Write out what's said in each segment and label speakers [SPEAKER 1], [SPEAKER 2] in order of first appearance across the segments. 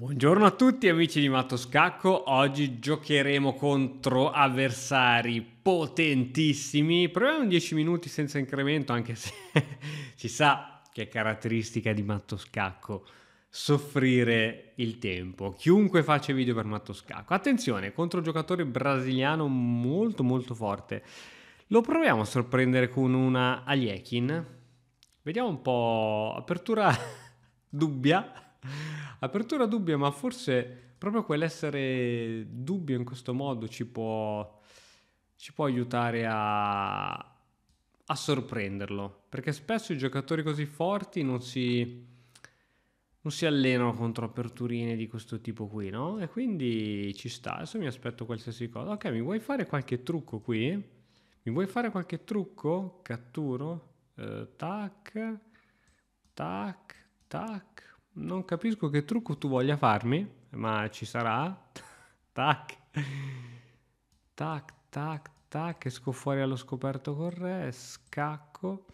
[SPEAKER 1] Buongiorno a tutti amici di Matto Scacco, oggi giocheremo contro avversari potentissimi, proviamo 10 minuti senza incremento anche se si sa che è caratteristica di Matto Scacco soffrire il tempo, chiunque faccia video per Matto Scacco. Attenzione, contro un giocatore brasiliano molto molto forte, lo proviamo a sorprendere con una Aliekin, vediamo un po' apertura dubbia Apertura dubbia, ma forse proprio quell'essere dubbio in questo modo ci può, ci può aiutare a, a sorprenderlo, perché spesso i giocatori così forti non si non si allenano contro aperturine di questo tipo qui, no? E quindi ci sta, adesso mi aspetto qualsiasi cosa. Ok, mi vuoi fare qualche trucco qui? Mi vuoi fare qualche trucco? Catturo, eh, tac, tac, tac, non capisco che trucco tu voglia farmi, ma ci sarà. tac, tac, tac, tac, esco fuori allo scoperto con re, scacco.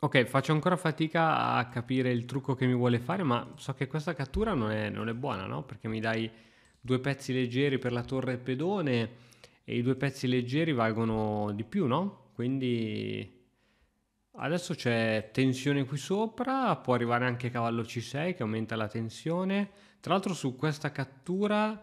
[SPEAKER 1] Ok, faccio ancora fatica a capire il trucco che mi vuole fare, ma so che questa cattura non è, non è buona, no? Perché mi dai due pezzi leggeri per la torre pedone e i due pezzi leggeri valgono di più, no? Quindi Adesso c'è tensione qui sopra, può arrivare anche cavallo C6 che aumenta la tensione. Tra l'altro su questa cattura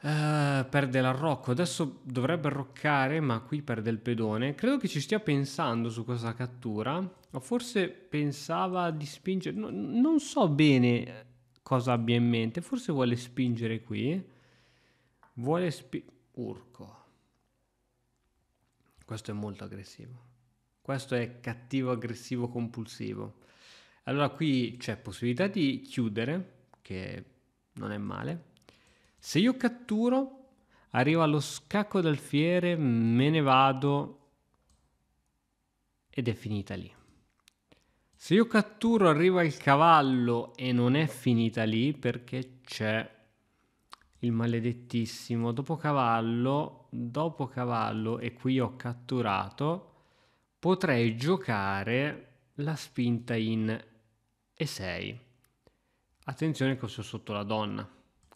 [SPEAKER 1] eh, perde l'arrocco, adesso dovrebbe arroccare ma qui perde il pedone. Credo che ci stia pensando su questa cattura, o forse pensava di spingere, no, non so bene cosa abbia in mente, forse vuole spingere qui. Vuole spingere... Urco. Questo è molto aggressivo. Questo è cattivo aggressivo compulsivo. Allora qui c'è possibilità di chiudere, che non è male. Se io catturo, arrivo allo scacco d'alfiere, me ne vado ed è finita lì. Se io catturo, arriva il cavallo e non è finita lì perché c'è il maledettissimo dopo cavallo, dopo cavallo e qui ho catturato potrei giocare la spinta in E6. Attenzione che sono sotto la donna,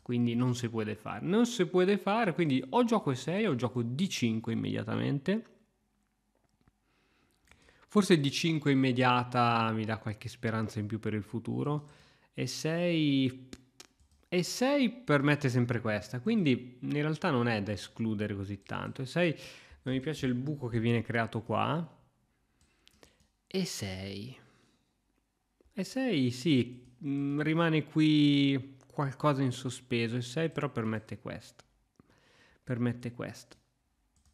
[SPEAKER 1] quindi non si può fare. Non si può fare, quindi o gioco E6 o gioco D5 immediatamente. Forse D5 immediata mi dà qualche speranza in più per il futuro. E6... E6 permette sempre questa, quindi in realtà non è da escludere così tanto. E6 non mi piace il buco che viene creato qua, e 6. E 6 sì, mm, rimane qui qualcosa in sospeso. E 6 però permette questo. Permette questo.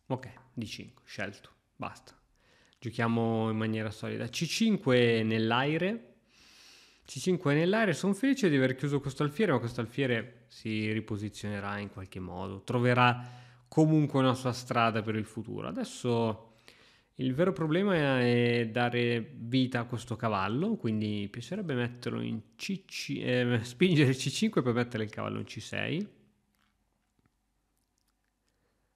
[SPEAKER 1] Ok, d 5, scelto, basta. Giochiamo in maniera solida. C5 nell'aire. C5 nell'aria, sono felice di aver chiuso questo alfiere, ma questo alfiere si riposizionerà in qualche modo, troverà comunque una sua strada per il futuro. Adesso il vero problema è dare vita a questo cavallo, quindi mi piacerebbe metterlo in C5, eh, spingere C5 per mettere il cavallo in C6.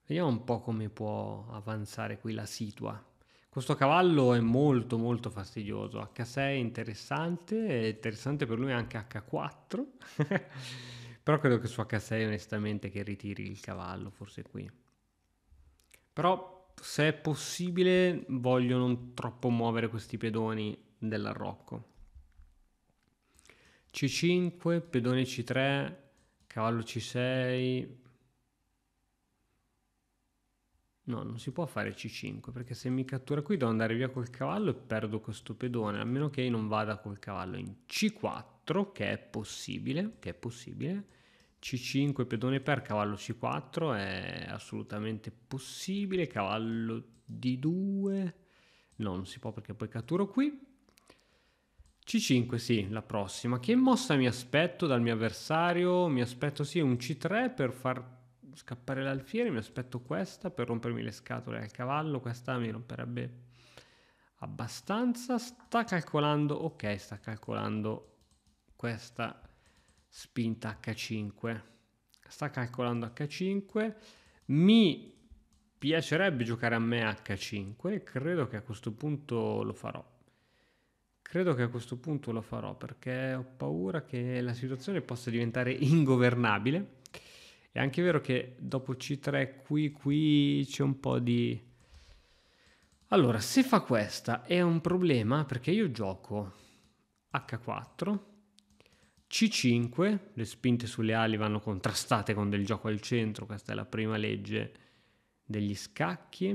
[SPEAKER 1] Vediamo un po' come può avanzare qui la situa. Questo cavallo è molto molto fastidioso, H6 è interessante, è interessante per lui anche H4, però credo che su H6 onestamente che ritiri il cavallo, forse qui. Però se è possibile, voglio non troppo muovere questi pedoni dell'arrocco. C5, pedone C3, cavallo C6. No, non si può fare C5 perché se mi cattura qui devo andare via col cavallo e perdo questo pedone, a meno che non vada col cavallo in C4, che è possibile, che è possibile c5 pedone per cavallo C4 è assolutamente possibile, cavallo D2 no, non si può perché poi catturo qui. C5 sì, la prossima. Che mossa mi aspetto dal mio avversario? Mi aspetto sì un C3 per far scappare l'alfiere, mi aspetto questa per rompermi le scatole al cavallo, questa mi romperebbe abbastanza. Sta calcolando, ok, sta calcolando questa spinta H5. Sta calcolando H5. Mi piacerebbe giocare a me H5. Credo che a questo punto lo farò. Credo che a questo punto lo farò perché ho paura che la situazione possa diventare ingovernabile. È anche vero che dopo C3 qui qui c'è un po' di... Allora, se fa questa è un problema perché io gioco H4 c5, le spinte sulle ali vanno contrastate con del gioco al centro, questa è la prima legge degli scacchi,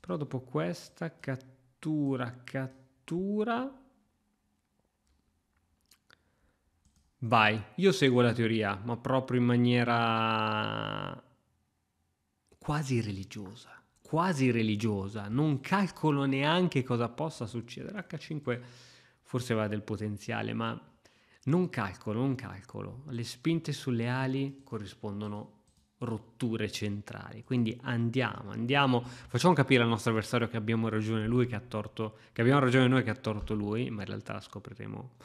[SPEAKER 1] però dopo questa cattura, cattura, vai, io seguo la teoria, ma proprio in maniera quasi religiosa, quasi religiosa, non calcolo neanche cosa possa succedere, H5 forse aveva del potenziale, ma non calcolo, non calcolo. Le spinte sulle ali corrispondono rotture centrali. Quindi andiamo, andiamo, facciamo capire al nostro avversario che abbiamo ragione lui che ha torto, che abbiamo ragione noi che ha torto lui, ma in realtà scopriremo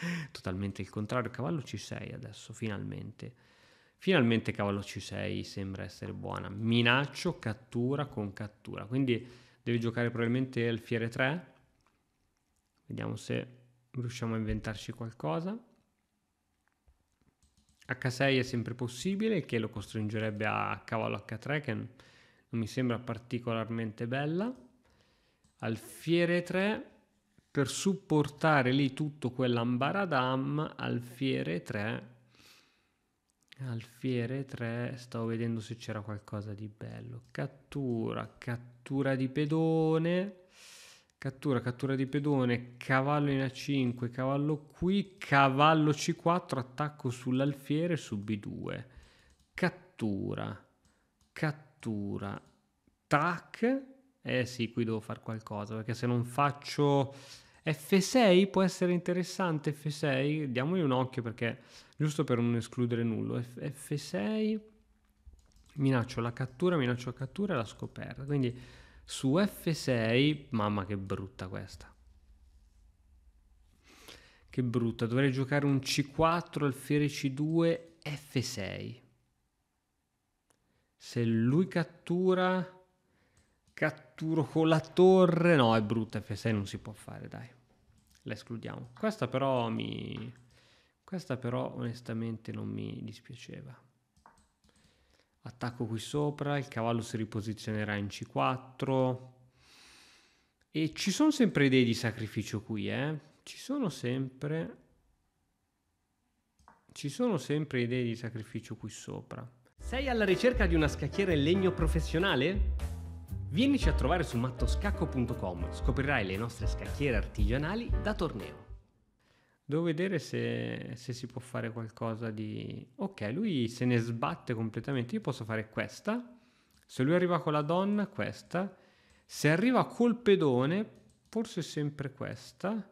[SPEAKER 1] totalmente il contrario. Cavallo C6 adesso, finalmente. Finalmente cavallo C6 sembra essere buona. Minaccio, cattura con cattura. Quindi devi giocare probabilmente alfiere 3. Vediamo se riusciamo a inventarci qualcosa. H6 è sempre possibile che lo costringerebbe a cavallo H3 che non mi sembra particolarmente bella. Alfiere 3 per supportare lì tutto quell'ambaradam alfiere 3 alfiere 3 stavo vedendo se c'era qualcosa di bello cattura cattura di pedone cattura, cattura di pedone, cavallo in A5, cavallo qui, cavallo C4, attacco sull'alfiere su B2, cattura, cattura, tac, eh sì, qui devo fare qualcosa perché se non faccio F6 può essere interessante, F6, diamogli un occhio perché giusto per non escludere nulla, F6, minaccio la cattura, minaccio la cattura e la scoperta, quindi su F6, mamma che brutta questa. Che brutta, dovrei giocare un C4, alfiere C2, F6. Se lui cattura, catturo con la torre. No, è brutta F6, non si può fare, dai. La escludiamo. Questa però mi... Questa però onestamente non mi dispiaceva attacco qui sopra, il cavallo si riposizionerà in c4 e ci sono sempre idee di sacrificio qui, eh? Ci sono sempre ci sono sempre idee di sacrificio qui sopra. Sei alla ricerca di una scacchiera in legno professionale? Vienici a trovare su mattoscacco.com, scoprirai le nostre scacchiere artigianali da torneo. Devo vedere se, se, si può fare qualcosa di... Ok, lui se ne sbatte completamente. Io posso fare questa. Se lui arriva con la donna, questa. Se arriva col pedone, forse sempre questa.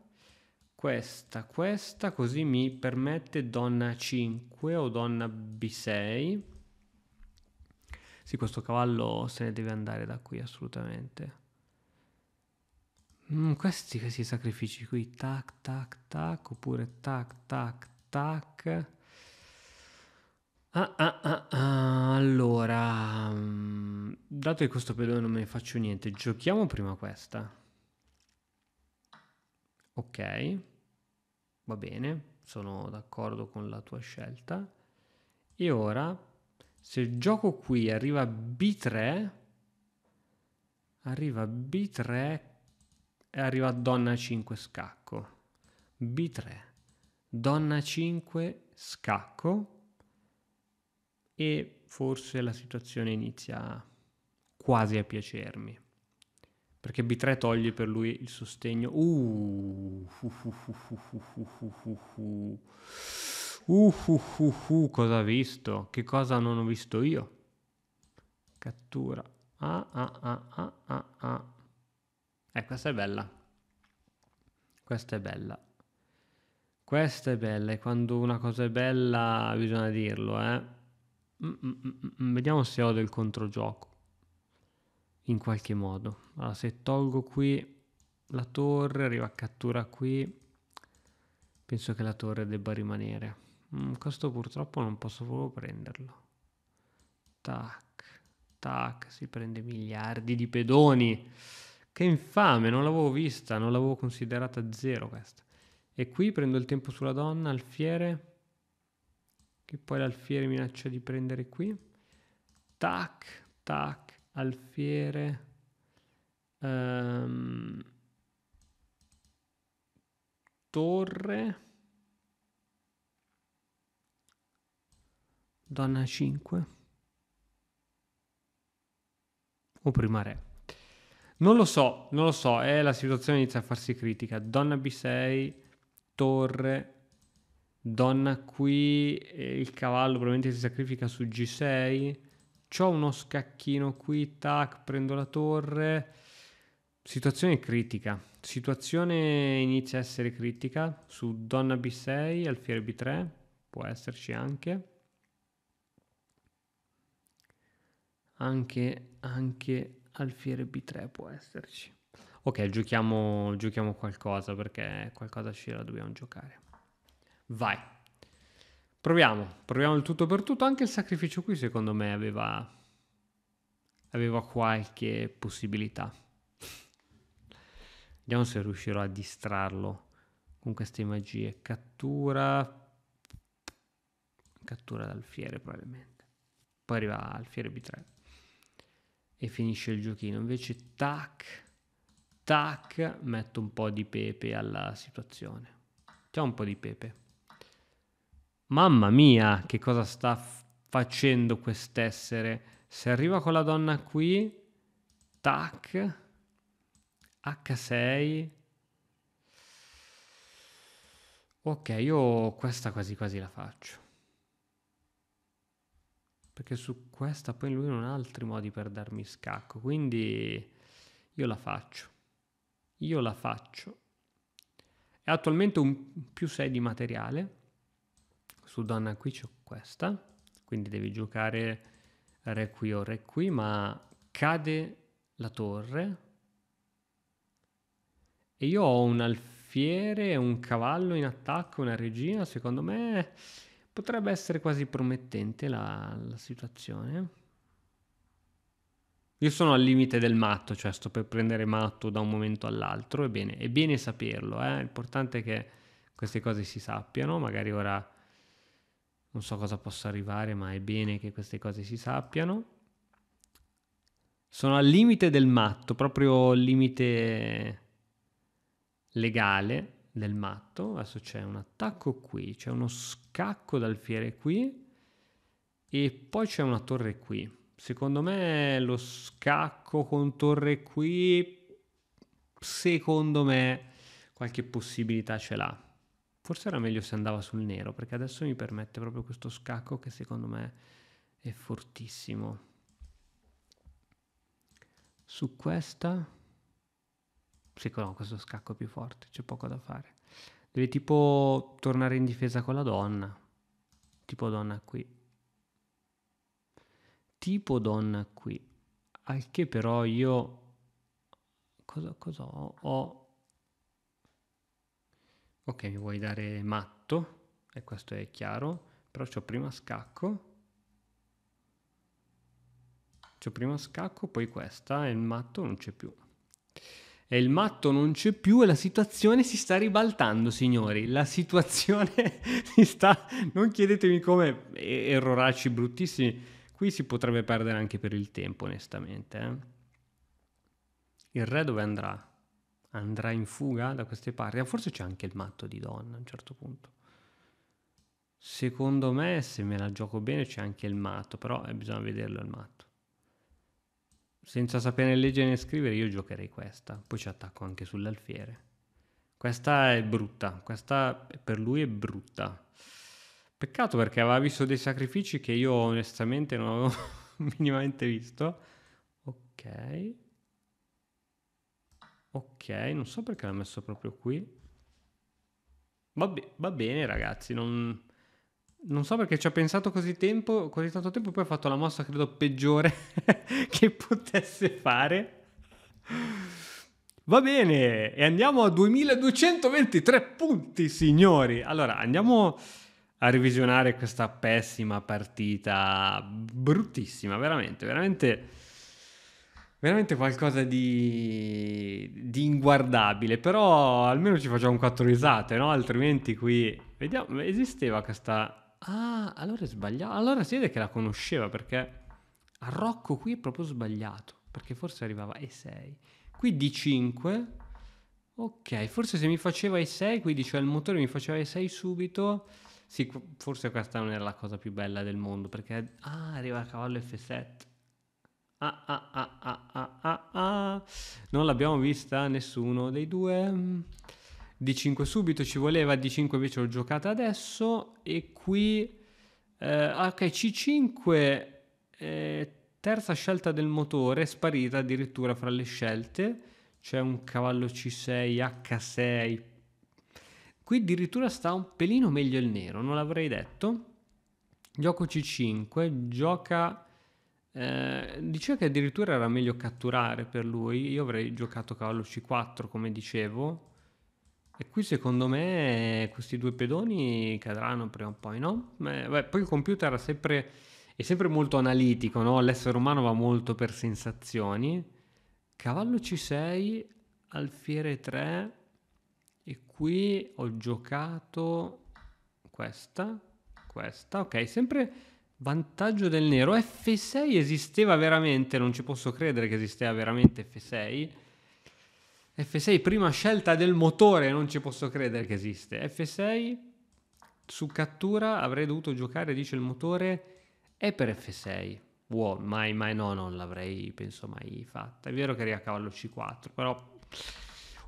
[SPEAKER 1] Questa, questa, così mi permette donna 5 o donna B6. Sì, questo cavallo se ne deve andare da qui assolutamente. Mm, questi, questi sacrifici qui, tac, tac, tac, oppure tac, tac, tac. Ah, ah, ah, ah. allora, mm, dato che questo pedone non me ne faccio niente, giochiamo prima questa. Ok, va bene, sono d'accordo con la tua scelta. E ora, se gioco qui arriva B3, arriva B3 arriva donna 5 scacco. B3, donna 5 scacco e forse la situazione inizia quasi a piacermi. Perché B3 toglie per lui il sostegno. Uh uh uh, uh, uh, uh, cosa ha visto? Che cosa non ho visto io? Cattura. Ah, ah, ah, ah, ah, ah. Eh, questa è bella. Questa è bella. Questa è bella e quando una cosa è bella bisogna dirlo, eh. Mm, mm, mm, mm, mm. vediamo se ho del controgioco. In qualche modo. Allora, se tolgo qui la torre, arriva a cattura qui. Penso che la torre debba rimanere. Mm, questo purtroppo non posso proprio prenderlo. Tac, tac, si prende miliardi di pedoni. Che infame, non l'avevo vista, non l'avevo considerata zero questa. E qui prendo il tempo sulla donna, alfiere, che poi l'alfiere minaccia di prendere qui. Tac, tac, alfiere. Um, torre. Donna 5. O prima re. Non lo so, non lo so, eh, la situazione inizia a farsi critica. Donna B6, torre, donna qui, eh, il cavallo probabilmente si sacrifica su G6. C'ho uno scacchino qui, tac, prendo la torre. Situazione critica. Situazione inizia a essere critica su donna B6, alfiere B3, può esserci anche. Anche, anche, alfiere b3 può esserci. Ok, giochiamo, giochiamo qualcosa perché qualcosa ce la dobbiamo giocare. Vai. Proviamo, proviamo il tutto per tutto. Anche il sacrificio qui secondo me aveva, aveva qualche possibilità. Vediamo se riuscirò a distrarlo con queste magie. Cattura... Cattura d'alfiere probabilmente. Poi arriva alfiere B3 e finisce il giochino. Invece tac, tac, metto un po' di pepe alla situazione. C'è un po' di pepe. Mamma mia, che cosa sta f- facendo quest'essere? Se arriva con la donna qui, tac, H6. Ok, io questa quasi quasi la faccio perché su questa poi lui non ha altri modi per darmi scacco, quindi io la faccio, io la faccio. È attualmente un più 6 di materiale, su donna qui c'è questa, quindi devi giocare re qui o re qui, ma cade la torre e io ho un alfiere, un cavallo in attacco, una regina, secondo me Potrebbe essere quasi promettente la, la, situazione. Io sono al limite del matto, cioè sto per prendere matto da un momento all'altro, è bene, è bene saperlo, eh? l'importante è che queste cose si sappiano, magari ora non so cosa possa arrivare, ma è bene che queste cose si sappiano. Sono al limite del matto, proprio limite legale, del matto, adesso c'è un attacco qui, c'è uno scacco d'alfiere qui e poi c'è una torre qui. Secondo me lo scacco con torre qui, secondo me qualche possibilità ce l'ha. Forse era meglio se andava sul nero, perché adesso mi permette proprio questo scacco che secondo me è fortissimo. Su questa secondo me questo scacco è più forte, c'è poco da fare. Deve tipo tornare in difesa con la donna, tipo donna qui. Tipo donna qui. Al che però io... Cosa, cosa ho? ho? Ok, mi vuoi dare matto, e questo è chiaro, però c'ho prima scacco. C'ho prima scacco, poi questa, e il matto non c'è più e il matto non c'è più e la situazione si sta ribaltando, signori. La situazione si sta... Non chiedetemi come, erroracci bruttissimi. Qui si potrebbe perdere anche per il tempo, onestamente. Eh. Il re dove andrà? Andrà in fuga da queste parti? Ah, forse c'è anche il matto di donna a un certo punto. Secondo me, se me la gioco bene, c'è anche il matto, però eh, bisogna vederlo il matto senza sapere leggere né scrivere io giocherei questa, poi ci attacco anche sull'alfiere. Questa è brutta, questa per lui è brutta. Peccato perché aveva visto dei sacrifici che io onestamente non avevo minimamente visto. Ok. Ok, non so perché l'ha messo proprio qui. Va, be- va bene ragazzi, non non so perché ci ha pensato così, tempo, così tanto tempo, poi ha fatto la mossa credo peggiore che potesse fare. Va bene, e andiamo a 2223 punti, signori. Allora, andiamo a revisionare questa pessima partita, bruttissima, veramente, veramente, veramente qualcosa di, di inguardabile. Però almeno ci facciamo quattro risate, no? Altrimenti qui... Vediamo, esisteva questa Ah, allora è sbagliato. Allora si vede che la conosceva perché a Rocco qui è proprio sbagliato. Perché forse arrivava e 6. Qui di 5. Ok, forse se mi faceva e 6, quindi cioè il motore mi faceva e 6 subito. Sì, forse questa non era la cosa più bella del mondo perché ah, arriva a cavallo F7. Ah, ah, ah, ah, ah, ah, ah. Non l'abbiamo vista nessuno dei due. D5 subito ci voleva, D5 invece l'ho giocata adesso e qui eh, ah, ok C5 eh, terza scelta del motore sparita addirittura fra le scelte c'è un cavallo C6 H6 qui addirittura sta un pelino meglio il nero non l'avrei detto gioco C5 gioca eh, diceva che addirittura era meglio catturare per lui io avrei giocato cavallo C4 come dicevo e qui secondo me questi due pedoni cadranno prima o poi, no? Beh, poi il computer è sempre, è sempre molto analitico, no? L'essere umano va molto per sensazioni. Cavallo C6, alfiere 3 e qui ho giocato questa, questa, ok, sempre vantaggio del nero. F6 esisteva veramente, non ci posso credere che esisteva veramente F6 F6 prima scelta del motore, non ci posso credere che esiste. F6 su cattura avrei dovuto giocare, dice il motore, è per F6. Wow, mai, mai, no, non l'avrei, penso, mai fatta. È vero che eri a cavallo C4, però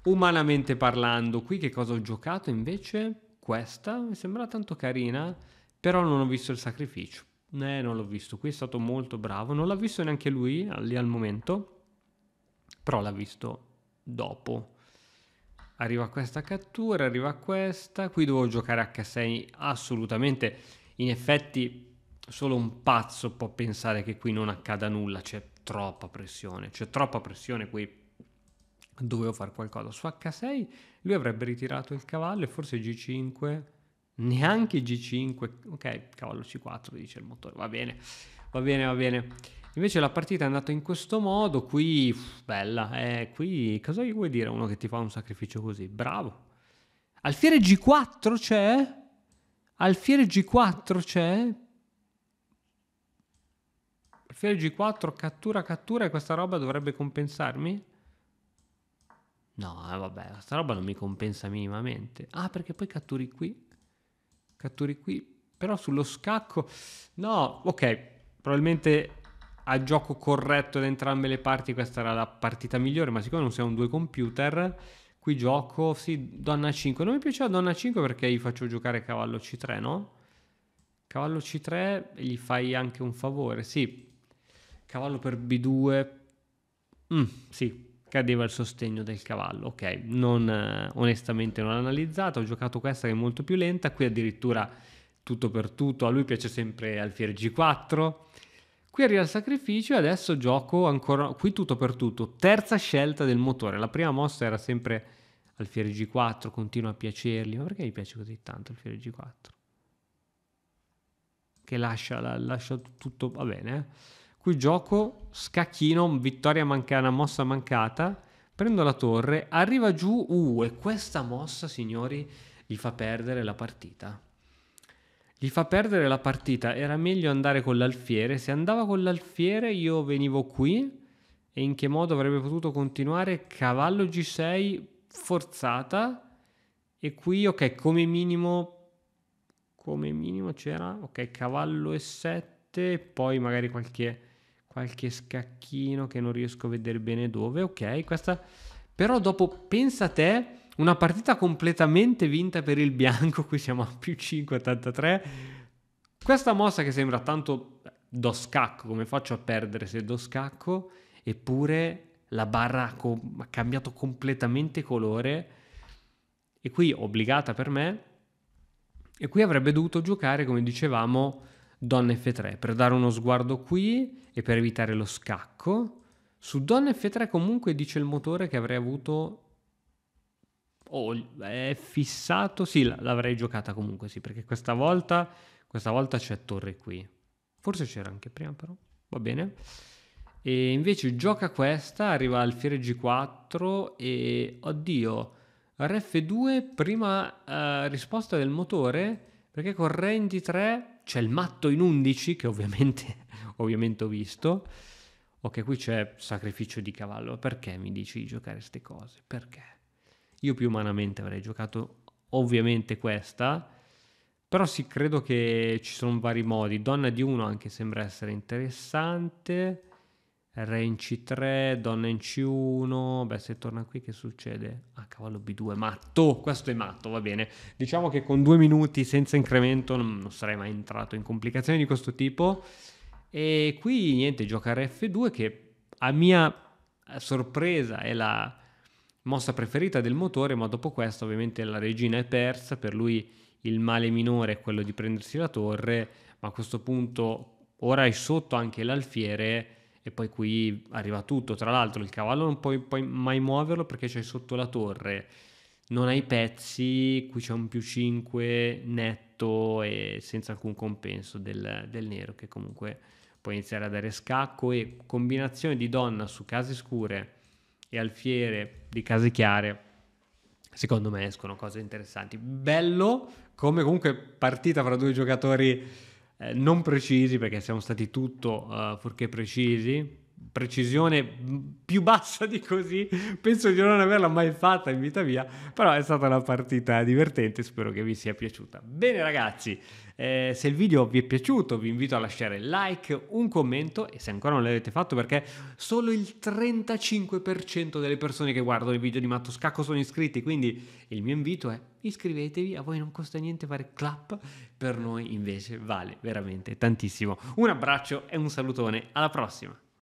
[SPEAKER 1] umanamente parlando, qui che cosa ho giocato invece? Questa mi sembra tanto carina, però non ho visto il sacrificio. Eh, non l'ho visto. Qui è stato molto bravo. Non l'ha visto neanche lui lì al momento, però l'ha visto dopo. Arriva questa cattura, arriva questa, qui devo giocare H6 assolutamente, in effetti solo un pazzo può pensare che qui non accada nulla, c'è troppa pressione, c'è troppa pressione qui, dovevo fare qualcosa. Su H6 lui avrebbe ritirato il cavallo e forse G5, neanche G5, ok, cavallo C4 dice il motore, va bene, va bene, va bene. Invece la partita è andata in questo modo, qui uff, bella, eh, qui cosa gli vuoi dire a uno che ti fa un sacrificio così? Bravo. Alfiere G4 c'è? Alfiere G4 c'è? Alfiere G4 cattura cattura e questa roba dovrebbe compensarmi? No, eh, vabbè, questa roba non mi compensa minimamente. Ah, perché poi catturi qui? Catturi qui, però sullo scacco... No, ok, probabilmente a gioco corretto da entrambe le parti questa era la partita migliore, ma siccome non siamo due computer, qui gioco, sì, donna 5. Non mi piaceva donna 5 perché gli faccio giocare cavallo C3, no? Cavallo C3 gli fai anche un favore, sì. Cavallo per B2. Mm, sì, cadeva il sostegno del cavallo. Ok, non, eh, onestamente non l'ho analizzato, ho giocato questa che è molto più lenta, qui addirittura tutto per tutto, a lui piace sempre alfiere G4 Qui arriva il sacrificio e adesso gioco ancora qui tutto per tutto. Terza scelta del motore. La prima mossa era sempre Alfiere G4, continua a piacergli. Ma perché gli piace così tanto Alfiere G4? Che lascia, la, lascia tutto, va bene. Eh. Qui gioco scacchino, vittoria mancata, mossa mancata. Prendo la torre, arriva giù, uh, e questa mossa, signori, gli fa perdere la partita gli fa perdere la partita. Era meglio andare con l'alfiere. Se andava con l'alfiere, io venivo qui. E in che modo avrebbe potuto continuare? Cavallo G6 forzata. E qui, ok, come minimo. Come minimo c'era. Ok, cavallo E7. Poi magari qualche, qualche scacchino che non riesco a vedere bene dove. Ok, questa. Però dopo, pensa a te una partita completamente vinta per il bianco, qui siamo a più 5,83. Questa mossa che sembra tanto eh, do scacco, come faccio a perdere se do scacco, eppure la barra ha cambiato completamente colore e qui obbligata per me e qui avrebbe dovuto giocare come dicevamo donna f3 per dare uno sguardo qui e per evitare lo scacco su donna f3 comunque dice il motore che avrei avuto Oh, è fissato? Sì, l'avrei giocata comunque, sì, perché questa volta, questa volta c'è torre qui. Forse c'era anche prima, però. Va bene. E invece gioca questa, arriva al alfiere G4 e... Oddio, RF2, prima eh, risposta del motore, perché con Re 3 c'è il matto in 11, che ovviamente, ovviamente ho visto. Ok, qui c'è sacrificio di cavallo. Perché mi dici di giocare queste cose? Perché? Io più umanamente avrei giocato ovviamente questa, però sì, credo che ci sono vari modi. Donna di 1 anche sembra essere interessante. Re in C3, donna in C1. Beh, se torna qui che succede? Ah, cavallo B2, matto. Questo è matto, va bene. Diciamo che con due minuti senza incremento non, non sarei mai entrato in complicazioni di questo tipo. E qui niente, giocare F2 che a mia sorpresa è la mossa preferita del motore, ma dopo questo ovviamente la regina è persa, per lui il male minore è quello di prendersi la torre, ma a questo punto ora è sotto anche l'alfiere e poi qui arriva tutto, tra l'altro il cavallo non puoi, puoi mai muoverlo perché c'è sotto la torre, non hai pezzi, qui c'è un più 5 netto e senza alcun compenso del, del nero che comunque può iniziare a dare scacco e combinazione di donna su case scure e Alfiere di Case Chiare, secondo me escono cose interessanti. Bello come comunque partita fra due giocatori eh, non precisi, perché siamo stati tutto uh, eh, purché precisi, precisione più bassa di così penso di non averla mai fatta in vita mia però è stata una partita divertente spero che vi sia piaciuta bene ragazzi eh, se il video vi è piaciuto vi invito a lasciare like un commento e se ancora non l'avete fatto perché solo il 35% delle persone che guardano i video di Matto Scacco sono iscritti quindi il mio invito è iscrivetevi a voi non costa niente fare clap per noi invece vale veramente tantissimo un abbraccio e un salutone alla prossima